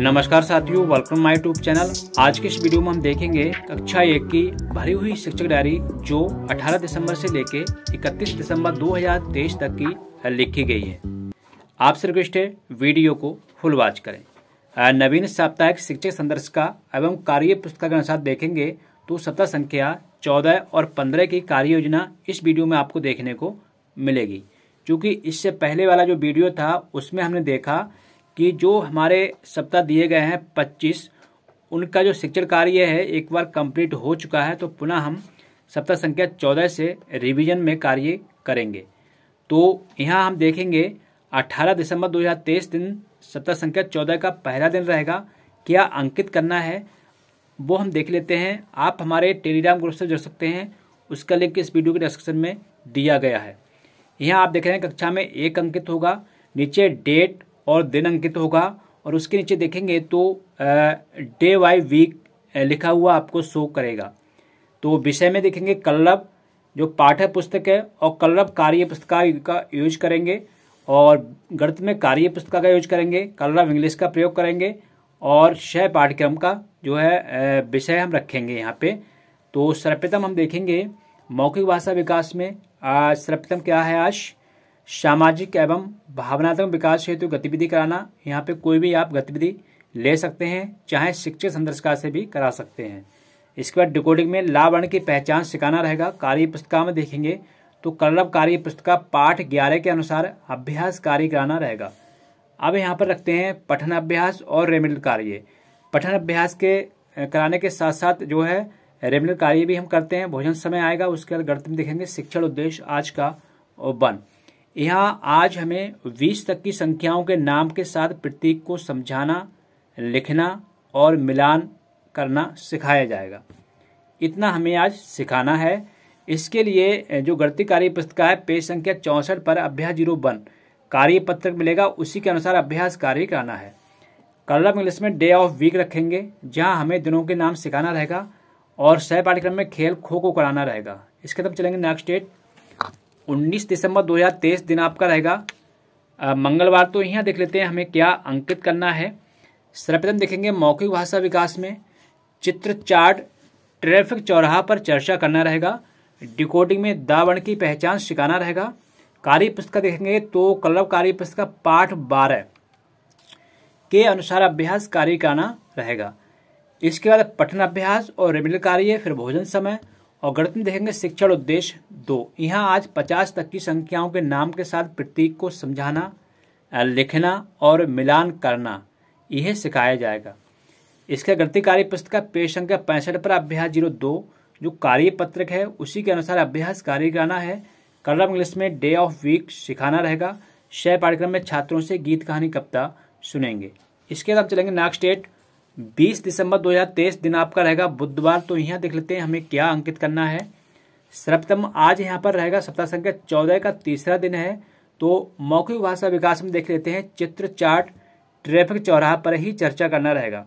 नमस्कार साथियों welcome my YouTube channel आज के इस वीडियो में हम देखेंगे कक्षा एक की भरी हुई शिक्षक डायरी जो 18 दिसंबर से लेके 31 दिसंबर 2023 तक की लिखी गई है आपसे रिक्वेस्ट है वीडियो को फुल वाच करें नवीन साप्ताहिक शिक्षक संदर्श का एवं कार्य पुस्तक के अनुसार देखेंगे तो सप्ताह संख्या चौदह और पंद्रह की कार्य योजना इस वीडियो में आपको देखने को मिलेगी क्योंकि इससे पहले वाला जो वीडियो था उसमें हमने देखा कि जो हमारे सप्ताह दिए गए हैं पच्चीस उनका जो शिक्षण कार्य है एक बार कंप्लीट हो चुका है तो पुनः हम सप्ताह संख्या चौदह से रिवीजन में कार्य करेंगे तो यहाँ हम देखेंगे 18 दिसंबर 2023 दिन सप्ताह संख्या चौदह का पहला दिन रहेगा क्या अंकित करना है वो हम देख लेते हैं आप हमारे टेलीग्राम ग्रुप से जुड़ सकते हैं उसका लिंक इस वीडियो के डिस्क्रिप्शन में दिया गया है यहाँ आप देख रहे हैं कक्षा में एक अंकित होगा नीचे डेट और दिन अंकित होगा और उसके नीचे देखेंगे तो डे बाई वीक लिखा हुआ आपको शो करेगा तो विषय में देखेंगे कल्लभ जो पाठ्य पुस्तक है और कल्लभ कार्य पुस्तका का यूज करेंगे और गणित में कार्य पुस्तका का यूज करेंगे कल्लभ इंग्लिश का प्रयोग करेंगे और शय पाठ्यक्रम का जो है विषय हम रखेंगे यहाँ पे तो सर्वप्रथम हम देखेंगे मौखिक भाषा विकास में सर्वप्रथम क्या है आज सामाजिक एवं भावनात्मक विकास हेतु गतिविधि कराना यहाँ पे कोई भी आप गतिविधि ले सकते हैं चाहे शिक्षक का से भी करा सकते हैं इसके बाद डिकोडिंग में लाभ अर्ण की पहचान सिखाना रहेगा कार्य पुस्तिका में देखेंगे तो कलरव कार्य पुस्तिका पाठ ग्यारह के अनुसार अभ्यास कार्य कराना रहेगा अब यहाँ पर रखते हैं पठन अभ्यास और रेमिडल कार्य पठन अभ्यास के कराने के साथ साथ जो है रेमिडल कार्य भी हम करते हैं भोजन समय आएगा उसके बाद गणित में देखेंगे शिक्षण उद्देश्य आज का और वन यहाँ आज हमें बीस तक की संख्याओं के नाम के साथ प्रतीक को समझाना लिखना और मिलान करना सिखाया जाएगा इतना हमें आज सिखाना है इसके लिए जो गणती कार्य पुस्तिका है पेज संख्या चौंसठ पर अभ्यास जीरो वन कार्य पत्रक मिलेगा उसी के अनुसार अभ्यास कार्य कराना है कलर इंग्लिश में डे ऑफ वीक रखेंगे जहाँ हमें दिनों के नाम सिखाना रहेगा और सह पाठ्यक्रम में खेल खो को कराना रहेगा इसके तब चलेंगे नेक्स्ट डेट 19 दिसंबर 2023 दिन आपका रहेगा मंगलवार तो यहाँ देख लेते हैं हमें क्या अंकित करना है सर्वप्रथम देखेंगे मौखिक भाषा विकास में चित्र चार्ट ट्रैफिक चौराहा पर चर्चा करना रहेगा डिकोडिंग में दावण की पहचान सिखाना रहेगा कार्य पुस्तक देखेंगे तो कलव कार्य पुस्तक पाठ बारह के अनुसार अभ्यास कार्य करना रहेगा इसके बाद पठन अभ्यास और रेमिल कार्य फिर भोजन समय और गणित में देखेंगे शिक्षण उद्देश्य दो यहाँ आज पचास तक की संख्याओं के नाम के साथ प्रतीक को समझाना लिखना और मिलान करना यह सिखाया जाएगा इसका गणती कार्य पुस्तक पेज संख्या पैंसठ पर अभ्यास जीरो दो जो कार्य पत्रक है उसी के अनुसार अभ्यास कार्य करना है कलम इंग्लिश में डे ऑफ वीक सिखाना रहेगा शय पाठ्यक्रम में छात्रों से गीत कहानी कविता सुनेंगे इसके बाद चलेंगे नाक स्टेट बीस दिसंबर 2023 दिन आपका रहेगा बुधवार तो यहाँ देख लेते हैं हमें क्या अंकित करना है सर्वप्रथम आज यहाँ पर रहेगा सप्ताह संख्या चौदह का तीसरा दिन है तो मौखिक भाषा विकास में देख लेते हैं चित्र चार्ट ट्रैफिक चौराहा पर ही चर्चा करना रहेगा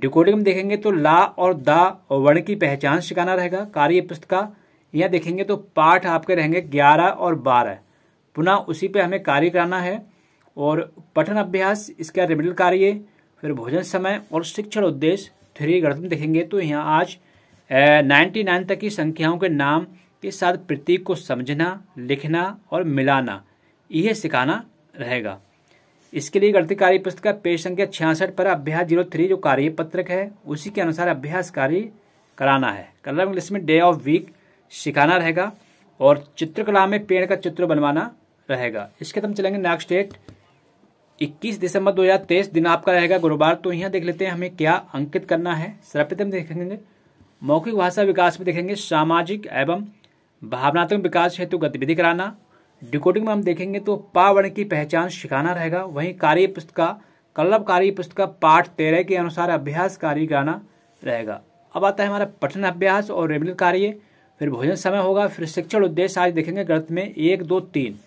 डिकोडिंग में देखेंगे तो ला और दा वर्ण की पहचान सिखाना रहेगा कार्य पुस्तिका यहाँ देखेंगे तो पाठ आपके रहेंगे ग्यारह और बारह पुनः उसी पर हमें कार्य कराना है और पठन अभ्यास इसका रिमिडल कार्य फिर भोजन समय और शिक्षण उद्देश्य थ्री गणित देखेंगे तो यहाँ आज नाइन्टी नाइन तक की संख्याओं के नाम के साथ प्रतीक को समझना लिखना और मिलाना यह सिखाना रहेगा इसके लिए गणित कार्य पुस्तक का पेज संख्या छियासठ पर अभ्यास जीरो थ्री जो कार्य पत्रक है उसी के अनुसार अभ्यास कार्य कराना है कलर इंग्लिश में डे ऑफ वीक सिखाना रहेगा और चित्रकला में पेड़ का चित्र बनवाना रहेगा इसके बाद हम चलेंगे नेक्स्ट डेट 21 दिसंबर 2023 दिन आपका रहेगा गुरुवार तो यहाँ देख लेते हैं हमें क्या अंकित करना है सर्वप्रथम देखेंगे मौखिक भाषा विकास में देखेंगे सामाजिक एवं भावनात्मक विकास हेतु गतिविधि कराना डिकोडिंग में हम देखेंगे तो पावर्ण की पहचान सिखाना रहेगा वहीं कार्य पुस्तका कल्लभ कार्य पुस्तका पाठ तेरह के अनुसार अभ्यास कार्य कराना रहेगा अब आता है हमारा पठन अभ्यास और रेमिल कार्य फिर भोजन समय होगा फिर शिक्षण उद्देश्य आज देखेंगे ग्रंथ में एक दो तीन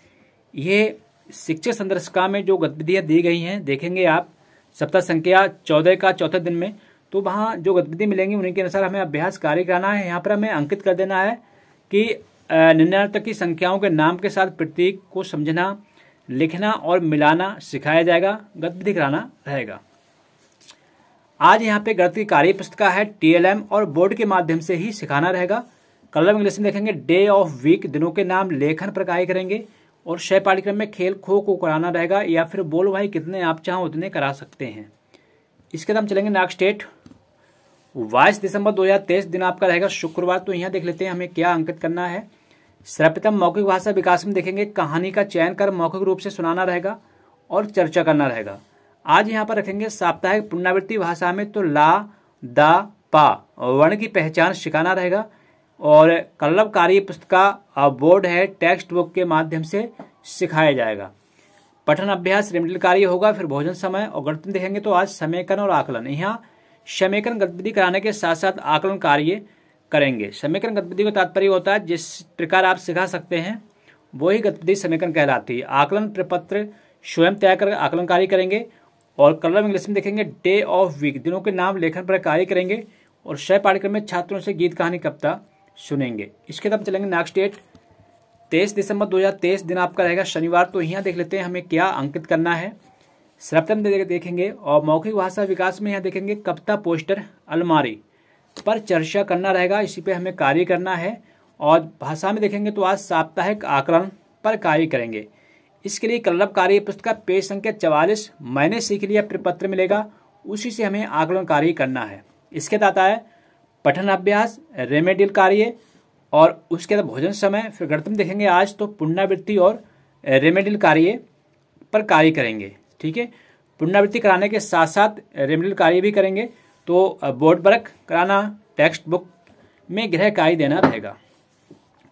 ये शिक्षक संदर्शिका में जो गतिविधियां दी गई हैं देखेंगे आप सप्ताह संख्या चौदह का चौथे दिन में तो वहाँ जो गतिविधि मिलेंगी उनके अनुसार हमें अभ्यास कार्य कराना है यहाँ पर हमें अंकित कर देना है कि निर्णयार्थक की संख्याओं के नाम के साथ प्रतीक को समझना लिखना और मिलाना सिखाया जाएगा गतिविधि कराना रहेगा आज यहाँ पे गणित की कार्य पुस्तिका है टीएलएम और बोर्ड के माध्यम से ही सिखाना रहेगा कलम इंग्लिश में देखेंगे डे ऑफ वीक दिनों के नाम लेखन पर कार्य करेंगे और छः पाठ्यक्रम में खेल खो को कराना रहेगा या फिर बोल भाई कितने आप चाहो उतने करा सकते हैं इसके बाद हम चलेंगे नाग स्टेट बाईस दिसंबर 2023 दिन आपका रहेगा शुक्रवार तो यहाँ देख लेते हैं हमें क्या अंकित करना है सर्वप्रथम मौखिक भाषा विकास में देखेंगे कहानी का चयन कर मौखिक रूप से सुनाना रहेगा और चर्चा करना रहेगा आज यहाँ पर रखेंगे साप्ताहिक पुनरावृत्ति भाषा में तो ला दा पा वर्ण की पहचान सिखाना रहेगा और कल्लभकारी पुस्तका बोर्ड है टेक्स्ट बुक के माध्यम से सिखाया जाएगा पठन अभ्यास रेमडल कार्य होगा फिर भोजन समय और गणतंत्र देखेंगे तो आज समेकन और आकलन यहाँ समेकन गतिविधि कराने के साथ साथ आकलन कार्य करेंगे समेकन गतिविधि का तात्पर्य होता है जिस प्रकार आप सिखा सकते हैं वही गतिविधि समेकन कहलाती है आकलन प्रपत्र स्वयं तैयार कर आकलन कार्य करेंगे और कलम इंग्लिश में देखेंगे डे ऑफ वीक दिनों के नाम लेखन पर कार्य करेंगे और शय पाठ्यक्रम में छात्रों से गीत कहानी कविता सुनेंगे इसके बाद चलेंगे नेक्स्ट डेट तेईस दिसंबर 2023 दिन आपका रहेगा शनिवार तो यहाँ देख लेते हैं हमें क्या अंकित करना है सप्तम देखेंगे और मौखिक भाषा विकास में यहाँ देखेंगे कविता पोस्टर अलमारी पर चर्चा करना रहेगा इसी पे हमें कार्य करना है और भाषा में देखेंगे तो आज साप्ताहिक आकलन पर कार्य करेंगे इसके लिए कल्लब कार्य पुस्तक पेज संख्या चवालीस मैंने सीख लिया प्रपत्र मिलेगा उसी से हमें आकलन कार्य करना है इसके बाद आता है पठन अभ्यास रेमेडियल कार्य और उसके बाद भोजन समय फिर गणतम देखेंगे आज तो पुण्यवृत्ति और रेमेडियल कार्य पर कार्य करेंगे ठीक है पुण्यवृत्ति कराने के साथ साथ रेमेडियल कार्य भी करेंगे तो बोर्ड वर्क कराना टेक्स्ट बुक में गृह कार्य देना रहेगा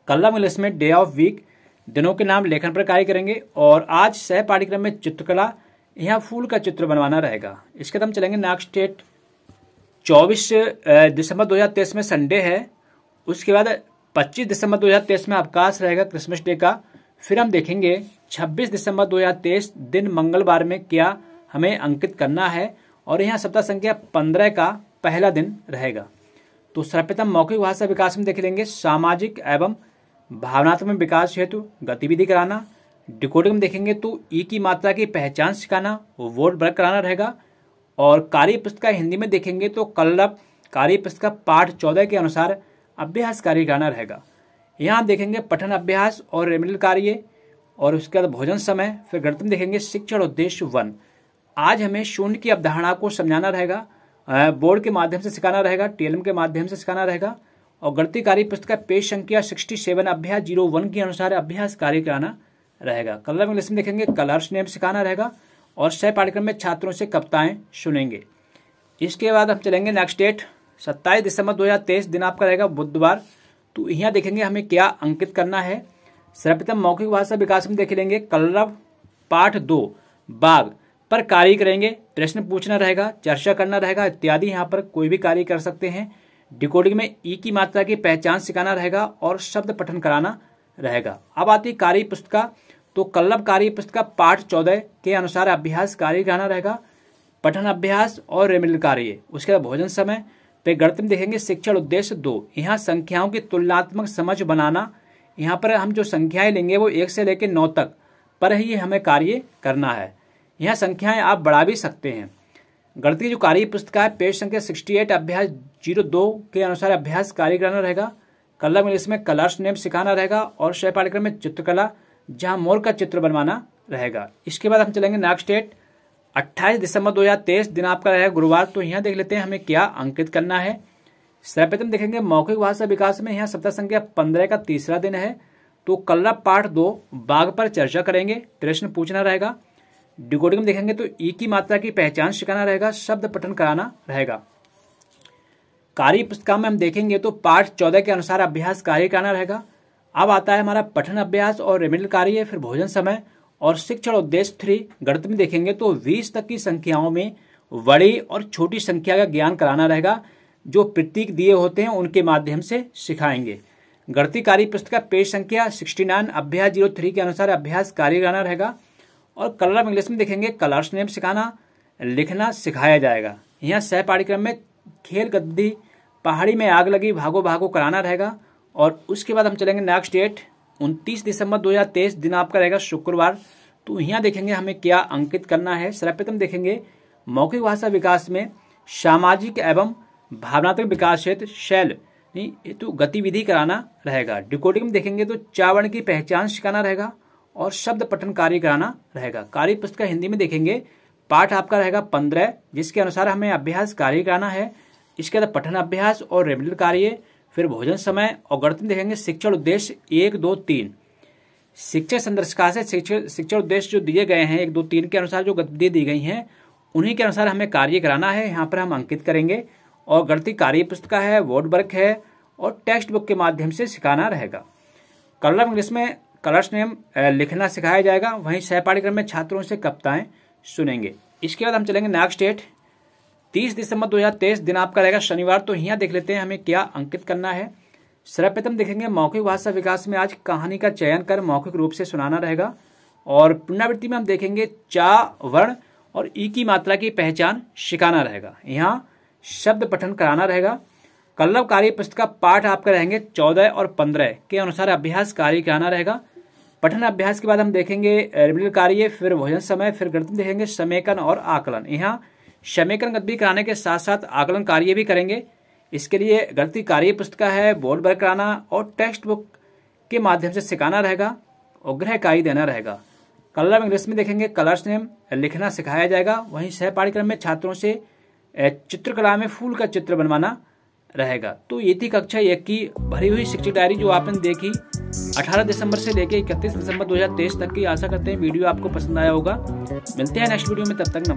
कलम में डे ऑफ वीक दिनों के नाम लेखन पर कार्य करेंगे और आज सह पाठ्यक्रम में चित्रकला यहाँ फूल का चित्र बनवाना रहेगा इसके बाद हम चलेंगे नेक्स्ट स्टेट चौबीस दिसंबर तेईस में संडे है उसके बाद 25 दिसंबर 2023 में अवकाश रहेगा क्रिसमस डे का फिर हम देखेंगे 26 दिसंबर 2023 दिन मंगलवार में क्या हमें अंकित करना है और यहाँ सप्ताह संख्या 15 का पहला दिन रहेगा तो सर्वप्रथम मौखिक भाषा विकास में देख लेंगे सामाजिक एवं भावनात्मक विकास हेतु गतिविधि कराना डिकोडिंग में देखेंगे तो ई की मात्रा की पहचान सिखाना वोट ब्रक कराना रहेगा और कार्य पुस्तक हिंदी में देखेंगे तो कल्लप कार्य पुस्तक पाठ चौदह के अनुसार अभ्यास कार्य गाना रहेगा यहाँ देखेंगे पठन अभ्यास और रेमिडल कार्य और उसके बाद भोजन समय फिर गणतम देखेंगे शिक्षण उद्देश्य वन आज हमें शून्य की अवधारणा को समझाना रहेगा बोर्ड के माध्यम से सिखाना रहेगा टीएलएम के माध्यम से सिखाना रहेगा और कार्य पुस्तक पेज संख्या सिक्सटी सेवन अभ्यास जीरो वन के अनुसार अभ्यास कार्य कराना रहेगा कलर में में देखेंगे कलर्स नेम सिखाना रहेगा और सह पाठ्यक्रम में छात्रों से कविताएं सुनेंगे इसके बाद हम चलेंगे नेक्स्ट डेट सत्ताईस दिसंबर 2023 दिन आपका रहेगा बुधवार तो यहाँ देखेंगे हमें क्या अंकित करना है सर्वप्रथम मौखिक भाषा विकास में देख लेंगे कलरव पाठ दो बाघ पर कार्य करेंगे प्रश्न पूछना रहेगा चर्चा करना रहेगा इत्यादि यहाँ पर कोई भी कार्य कर सकते हैं डिकोडिंग में ई की मात्रा की पहचान सिखाना रहेगा और शब्द पठन कराना रहेगा अब आती कार्य पुस्तिका तो कल्लभ कार्य पुस्तक का पाठ चौदह के अनुसार अभ्यास कार्य कहना रहेगा पठन अभ्यास और रेमिल कार्य उसके बाद भोजन समय पे गणित में देखेंगे शिक्षण उद्देश्य दो यहाँ संख्याओं की तुलनात्मक समझ बनाना यहाँ पर हम जो संख्याएं लेंगे वो एक से लेकर नौ तक पर ही हमें कार्य करना है यहाँ संख्याएं आप बढ़ा भी सकते हैं गणित की जो कार्य पुस्तक है पेज संख्या सिक्सटी एट अभ्यास जीरो दो के अनुसार अभ्यास कार्य कराना रहेगा कलर में इसमें कलर्स नेम सिखाना रहेगा और शय पाठ्यक्रम में चित्रकला जहां मोर का चित्र बनवाना रहेगा इसके बाद हम चलेंगे नेक्स्ट डेट 28 दिसंबर 2023 दिन आपका रहेगा गुरुवार तो यहाँ देख लेते हैं हमें क्या अंकित करना है सर्वप्रथम देखेंगे मौखिक भाषा विकास में यहाँ सप्ताह संख्या पंद्रह का तीसरा दिन है तो कलरा पाठ दो बाघ पर चर्चा करेंगे प्रश्न पूछना रहेगा डिकोडिंग में देखेंगे तो ई की मात्रा की पहचान सिखाना रहेगा शब्द पठन कराना रहेगा कार्य पुस्तिका में हम देखेंगे तो पाठ चौदह के अनुसार अभ्यास कार्य कराना रहेगा अब आता है हमारा पठन अभ्यास और रिमिडल कार्य फिर भोजन समय और शिक्षण उद्देश्य थ्री गणित में देखेंगे तो बीस तक की संख्याओं में बड़ी और छोटी संख्या का ज्ञान कराना रहेगा जो प्रतीक दिए होते हैं उनके माध्यम से सिखाएंगे कार्य पुस्तक का पेज संख्या सिक्सटी नाइन अभ्यास जीरो थ्री के अनुसार अभ्यास कार्य कराना रहेगा और कलर ऑफ इंग्लिश में देखेंगे कलर्स नेम सिखाना लिखना सिखाया जाएगा यहाँ सह पाठ्यक्रम में खेल गद्दी पहाड़ी में आग लगी भागो भागो कराना रहेगा और उसके बाद हम चलेंगे नेक्स्ट डेट उनतीस दिसंबर 2023 दिन आपका रहेगा शुक्रवार तो यहाँ देखेंगे हमें क्या अंकित करना है सर्वप्रथम देखेंगे मौखिक भाषा विकास में सामाजिक एवं भावनात्मक विकास क्षेत्र शैल तो गतिविधि कराना रहेगा डिकोडिंग में देखेंगे तो चावण की पहचान सिखाना रहेगा और शब्द पठन कार्य कराना रहेगा कार्य पुस्तक हिंदी में देखेंगे पाठ आपका रहेगा पंद्रह जिसके अनुसार हमें अभ्यास कार्य कराना है इसके अंदर पठन अभ्यास और रेगुलर कार्य फिर भोजन समय और गणतंत्र देखेंगे शिक्षण उद्देश्य एक दो तीन शिक्षक संदर्शिका से शिक्षण उद्देश्य जो दिए गए हैं एक दो तीन के अनुसार जो गति दी गई हैं उन्हीं के अनुसार हमें कार्य कराना है यहाँ पर हम अंकित करेंगे और गणती कार्य पुस्तिका है वर्ड वर्क है और टेक्स्ट बुक के माध्यम से सिखाना रहेगा कलर इंग्लिश में कलर्स नेम लिखना सिखाया जाएगा वहीं सह पाठ्यक्रम में छात्रों से कविताएँ सुनेंगे इसके बाद हम चलेंगे नेक्स्ट स्टेट तीस दिसंबर दो हजार तेईस दिन आपका रहेगा शनिवार तो यहाँ देख लेते हैं हमें क्या अंकित करना है सर्वप्रथम देखेंगे मौखिक भाषा विकास में आज कहानी का चयन कर मौखिक रूप से सुनाना रहेगा और पुनरावृत्ति में हम देखेंगे चा वर्ण और ई की मात्रा की पहचान सिखाना रहेगा यहाँ शब्द पठन कराना रहेगा कल्लव कार्य पुस्तक का पाठ आपका रहेंगे चौदह और पंद्रह के अनुसार अभ्यास कार्य कराना रहेगा पठन अभ्यास के बाद हम देखेंगे रिमिल कार्य फिर भोजन समय फिर गणित देखेंगे समेकन और आकलन यहाँ समीकरण गति कराने के साथ साथ आकलन कार्य भी करेंगे इसके लिए गणित कार्य पुस्तिका है बोर्ड वर्क कराना और टेक्स्ट बुक के माध्यम से सिखाना रहेगा और ग्रह कार्य देना रहेगा कलर इंग्लिश में देखेंगे कलर्स नेम लिखना सिखाया जाएगा वहीं सह पाठ्यक्रम में छात्रों से चित्रकला में फूल का चित्र बनवाना रहेगा तो ये थी कक्षा एक की भरी हुई शिक्षक डायरी जो आपने देखी 18 दिसंबर से लेकर इकतीस दिसंबर 2023 तक की आशा करते हैं वीडियो आपको पसंद आया होगा मिलते हैं नेक्स्ट वीडियो में तब तक